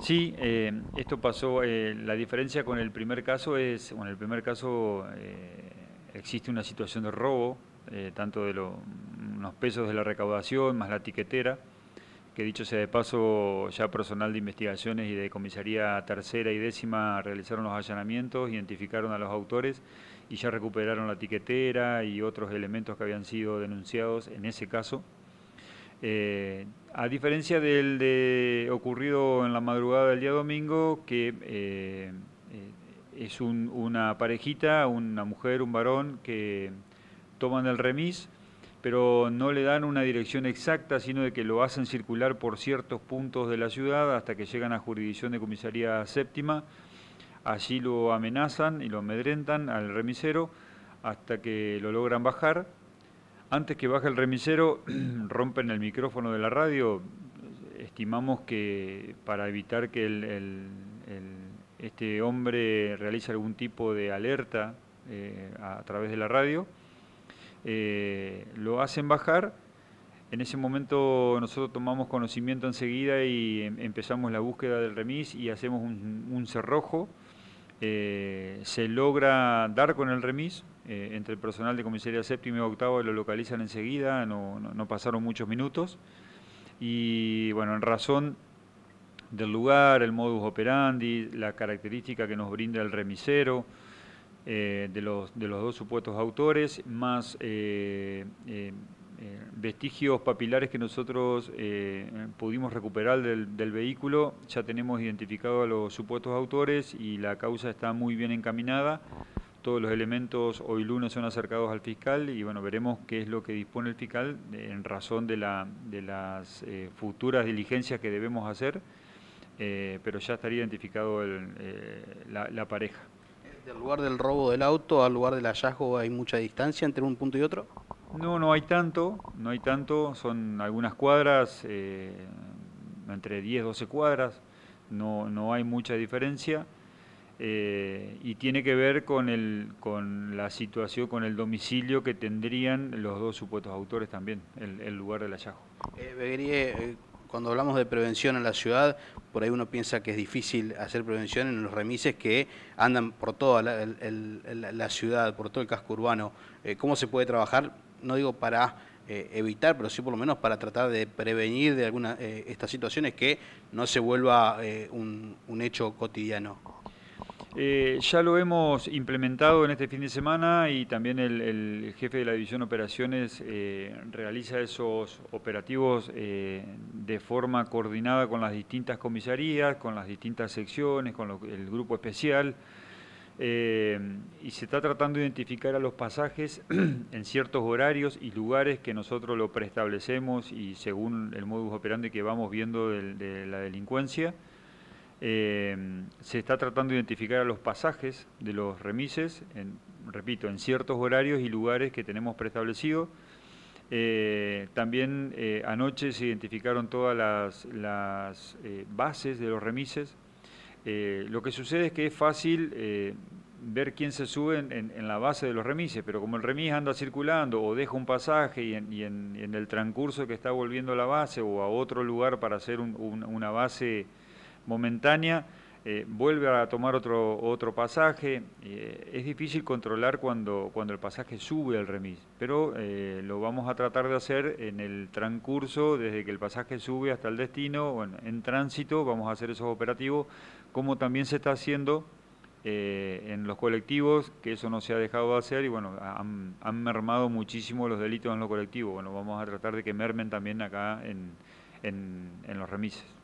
Sí, eh, esto pasó, eh, la diferencia con el primer caso es, bueno, el primer caso eh, existe una situación de robo, tanto de los pesos de la recaudación más la tiquetera, que dicho sea de paso, ya personal de investigaciones y de comisaría tercera y décima realizaron los allanamientos, identificaron a los autores y ya recuperaron la tiquetera y otros elementos que habían sido denunciados en ese caso. A diferencia del de ocurrido en la madrugada del día domingo, que eh, eh, es una parejita, una mujer, un varón, que toman el remis, pero no le dan una dirección exacta, sino de que lo hacen circular por ciertos puntos de la ciudad hasta que llegan a jurisdicción de comisaría séptima. Allí lo amenazan y lo amedrentan al remisero hasta que lo logran bajar antes que baje el remisero, rompen el micrófono de la radio. Estimamos que para evitar que este hombre realice algún tipo de alerta eh, a través de la radio, eh, lo hacen bajar. En ese momento nosotros tomamos conocimiento enseguida y em, empezamos la búsqueda del remis y hacemos un, cerrojo. Eh, se logra dar con el remis, eh, entre el personal de comisaría séptima y octava lo localizan enseguida, no, pasaron muchos minutos. Y bueno, en razón del lugar, el modus operandi, la característica que nos brinda el remisero eh, de, los, de, los, dos supuestos autores, más eh, vestigios papilares que nosotros pudimos recuperar del, del vehículo, ya tenemos identificado a los supuestos autores y la causa está muy bien encaminada todos los elementos hoy lunes son acercados al fiscal y bueno, veremos qué es lo que dispone el fiscal en razón de, las eh, futuras diligencias que debemos hacer, eh, pero ya estaría identificado eh, la, pareja. ¿Del lugar del robo del auto al lugar del hallazgo hay mucha distancia entre un punto y otro? No, no hay tanto, no hay tanto, son algunas cuadras, entre 10, 12 cuadras, no, no hay mucha diferencia. Eh, y tiene que ver con, el, con la situación, con el domicilio que tendrían los dos supuestos autores también, el, el lugar del hallazgo. Eh, eh cuando hablamos de prevención en la ciudad, por ahí uno piensa que es difícil hacer prevención en los remises que andan por toda la, ciudad, por todo el casco urbano. Eh, ¿Cómo se puede trabajar? No digo para evitar, pero sí por lo menos para tratar de prevenir de alguna estas situaciones que no se vuelva un hecho cotidiano. Eh, ya lo hemos implementado en este fin de semana y también el, jefe de la División Operaciones eh, realiza esos operativos eh, de forma coordinada con las distintas comisarías, con las distintas secciones, con el grupo especial. y se está tratando de identificar a los pasajes en ciertos horarios y lugares que nosotros lo preestablecemos y según el modus operandi que vamos viendo de la delincuencia. Eh, se está tratando de identificar a los pasajes de los remises, en, repito, en ciertos horarios y lugares que tenemos preestablecido. Eh, también eh, anoche se identificaron todas las, bases de los remises. lo que sucede es que es fácil ver quién se sube en, la base de los remises, pero como el remis anda circulando o deja un pasaje y en, el transcurso que está volviendo a la base o a otro lugar para hacer una base momentánea, eh, vuelve a tomar otro, otro pasaje. Eh, es difícil controlar cuando, cuando el pasaje sube al remis, pero eh, lo vamos a tratar de hacer en el transcurso, desde que el pasaje sube hasta el destino, bueno, en tránsito, vamos a hacer esos operativos, como también se está haciendo en los colectivos, que eso no se ha dejado de hacer y bueno, han, mermado muchísimo los delitos en los colectivos. Bueno, vamos a tratar de que mermen también acá en los remises.